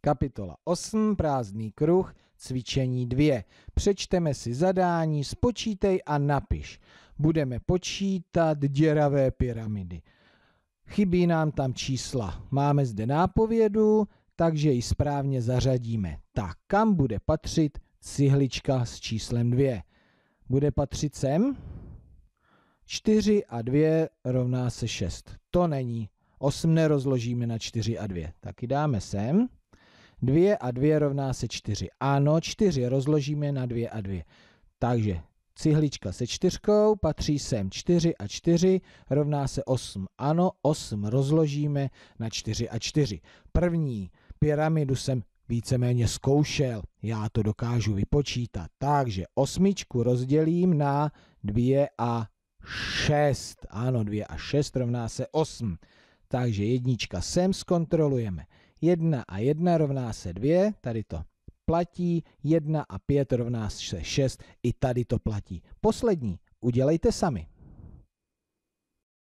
Kapitola 8, prázdný kruh, cvičení 2. Přečteme si zadání, spočítej a napiš. Budeme počítat děravé pyramidy. Chybí nám tam čísla. Máme zde nápovědu, takže ji správně zařadíme. Tak, kam bude patřit cihlička s číslem 2? Bude patřit sem? 4 a 2 rovná se 6. To není. 8 nerozložíme na 4 a 2. Taky dáme sem. 2 a 2 rovná se 4. Ano, 4 rozložíme na 2 a 2. Takže cihlička se čtyřkou patří sem 4 a 4 rovná se 8. Ano, 8 rozložíme na 4 a 4. První pyramidu jsem víceméně zkoušel. Já to dokážu vypočítat. Takže osmičku rozdělím na 2 a 6. Ano, 2 a 6 rovná se 8. Takže jednička sem zkontrolujeme. 1 a 1 rovná se 2, tady to platí, 1 a 5 rovná se 6, i tady to platí. Poslední, udělejte sami.